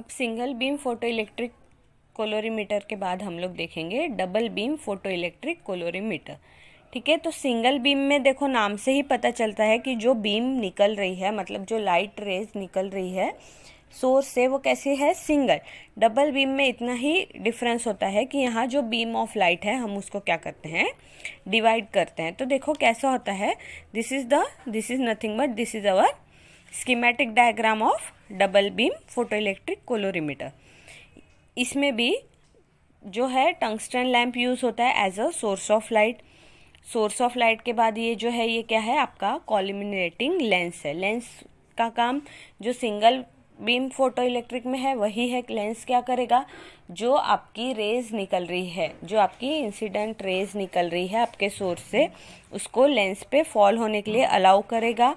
अब single beam photo electric colorimeter के बाद हम लोग देखेंगे double beam photo electric colorimeter ठीक है तो सिंगल बीम में देखो नाम से ही पता चलता है कि जो बीम निकल रही है मतलब जो लाइट रेज निकल रही है सोर्स से वो कैसे है सिंगल डबल बीम में इतना ही डिफरेंस होता है कि यहाँ जो बीम ऑफ लाइट है हम उसको क्या करते हैं डिवाइड करते हैं तो देखो कैसा होता है this is the this is nothing but this is our schematic diagram of double beam photoelectric colorimeter इसमें भी जो है टंगस्टन लैंप यूज़ होता है as a source of light source of light के बाद ये जो है ये क्या है आपका कॉलिमिनेटिंग लेंस है लेंस का काम जो सिंगल बीम फोटो इलेक्ट्रिक में है वही है लेंस क्या करेगा जो आपकी रेज निकल रही है जो आपकी इंसिडेंट रेज निकल रही है आपके सोर्स से उसको लेंस पे फॉल होने के लिए अलाउ करेगा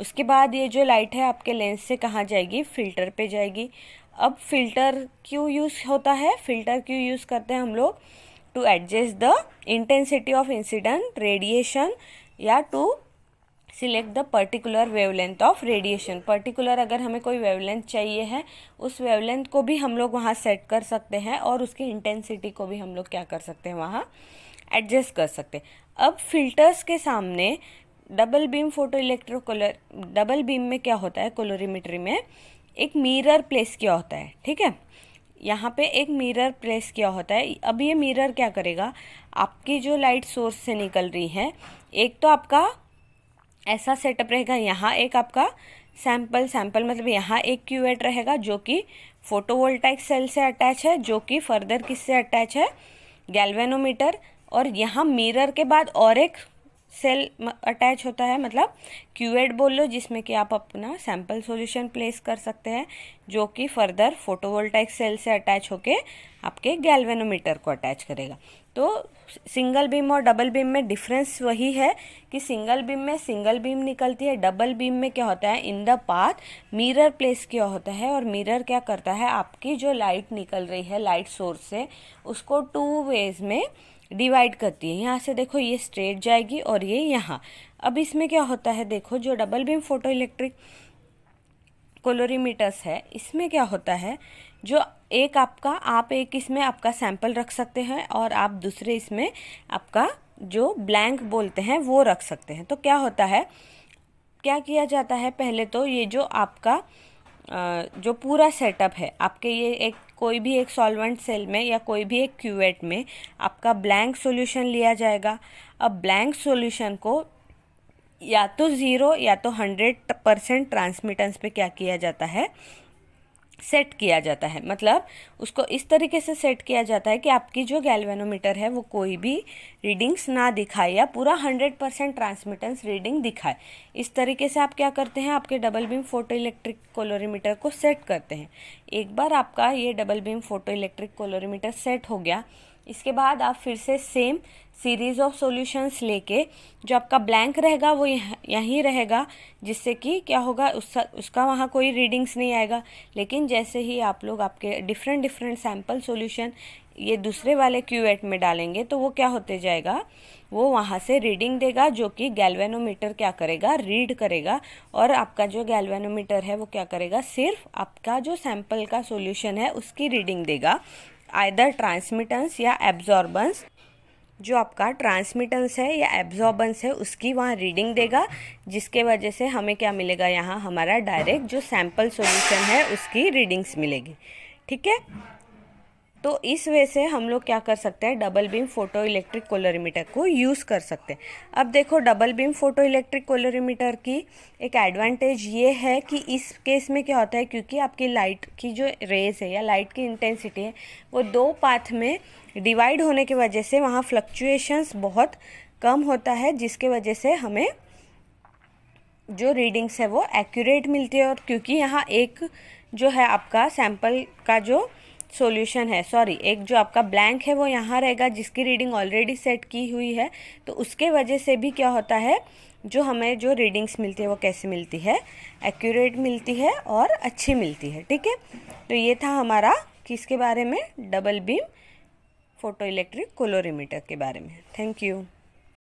उसके बाद ये जो लाइट है आपके लेंस से कहाँ जाएगी फ़िल्टर पे जाएगी अब फ़िल्टर क्यों यूज़ होता है फ़िल्टर क्यों यूज़ करते हैं हम लोग to adjust the intensity of incident radiation या to select the particular wavelength of radiation particular अगर हमें कोई वेवलेंथ चाहिए है उस वेवलेंथ को भी हम लोग वहाँ सेट कर सकते हैं और उसकी इंटेंसिटी को भी हम लोग क्या कर सकते हैं वहाँ एडजस्ट कर सकते हैं अब फिल्टर्स के सामने double beam photo electrocolour double beam में क्या होता है कोलोरीमीटरी में एक मिरर प्लेस किया होता है ठीक है यहाँ पे एक मिरर प्लेस किया होता है अब ये मिरर क्या करेगा आपकी जो लाइट सोर्स से निकल रही है एक तो आपका ऐसा सेटअप रहेगा यहाँ एक आपका सैम्पल सैंपल मतलब यहाँ एक क्यूएट रहेगा जो कि फोटोवोल्टाइक सेल से अटैच है जो कि फर्दर किससे अटैच है गैल्वेनोमीटर और यहाँ मिरर के बाद और एक सेल अटैच होता है मतलब क्यूएड बोल लो जिसमें कि आप अपना सैम्पल सॉल्यूशन प्लेस कर सकते हैं जो कि फर्दर फोटोवोल्टाइक सेल से अटैच होके आपके गैल्वेनोमीटर को अटैच करेगा तो सिंगल बीम और डबल बीम में डिफरेंस वही है कि सिंगल बीम में सिंगल बीम निकलती है डबल बीम में क्या होता है in the path mirror place किया होता है और मिरर क्या करता है आपकी जो लाइट निकल रही है लाइट सोर्स से उसको टू वेज में डिवाइड करती है यहाँ से देखो ये स्ट्रेट जाएगी और ये यहाँ अब इसमें क्या होता है देखो जो double beam photo electric colorimeters है इसमें क्या होता है जो एक आपका आप एक इसमें आपका सैंपल रख सकते हैं और आप दूसरे इसमें आपका जो ब्लैंक बोलते हैं वो रख सकते हैं तो क्या होता है क्या किया जाता है पहले तो ये जो आपका जो पूरा सेटअप है आपके ये एक कोई भी एक सॉल्वेंट सेल में या कोई भी एक क्यूएट में आपका ब्लैंक सॉल्यूशन लिया जाएगा अब ब्लैंक सॉल्यूशन को या तो ज़ीरो या तो हंड्रेड परसेंट ट्रांसमिटेंस पे क्या किया जाता है सेट किया जाता है मतलब उसको इस तरीके से सेट किया जाता है कि आपकी जो गैल्वेनोमीटर है वो कोई भी रीडिंग्स ना दिखाए या पूरा हंड्रेड परसेंट ट्रांसमिटेंस रीडिंग दिखाए इस तरीके से आप क्या करते हैं आपके double beam photo electric colorimeter को सेट करते हैं एक बार आपका ये double beam photo electric colorimeter set हो गया इसके बाद आप फिर से सेम सीरीज़ ऑफ सॉल्यूशंस लेके जो आपका ब्लैंक रहेगा वो यहीं रहेगा जिससे कि क्या होगा उसका उसका वहाँ कोई रीडिंग्स नहीं आएगा लेकिन जैसे ही आप लोग आपके डिफरेंट डिफरेंट सैम्पल सॉल्यूशन ये दूसरे वाले क्यूएट में डालेंगे तो वो क्या होते जाएगा वो वहाँ से रीडिंग देगा जो कि गैल्वेनोमीटर क्या करेगा रीड करेगा और आपका जो गैल्वेनोमीटर है वो क्या करेगा सिर्फ आपका जो सैम्पल का सॉल्यूशन है उसकी रीडिंग देगा आइदर ट्रांसमिटेंस या एब्जॉर्बेंस जो आपका ट्रांसमिटेंस है या एब्जॉर्बेंस है उसकी वहाँ रीडिंग देगा जिसके वजह से हमें क्या मिलेगा यहाँ हमारा डायरेक्ट जो सैम्पल सॉल्यूशन है उसकी रीडिंग्स मिलेगी ठीक है तो इस वजह से हम लोग क्या कर सकते हैं double beam photo electric colorimeter को यूज़ कर सकते हैं अब देखो double beam photo electric colorimeter की एक एडवांटेज ये है कि इस केस में क्या होता है क्योंकि आपकी लाइट की जो रेज है या लाइट की इंटेंसिटी है वो दो पाथ में डिवाइड होने की वजह से वहाँ फ्लक्चुएशंस बहुत कम होता है जिसके वजह से हमें जो रीडिंग्स है वो एक्यूरेट मिलती है और क्योंकि यहाँ एक जो है आपका सैम्पल का जो सॉल्यूशन है सॉरी एक जो आपका ब्लैंक है वो यहाँ रहेगा जिसकी रीडिंग ऑलरेडी सेट की हुई है तो उसके वजह से भी क्या होता है जो हमें जो रीडिंग्स मिलती है वो कैसे मिलती है एक्यूरेट मिलती है और अच्छी मिलती है ठीक है तो ये था हमारा किसके बारे में double beam photo electric colorimeter के बारे में थैंक यू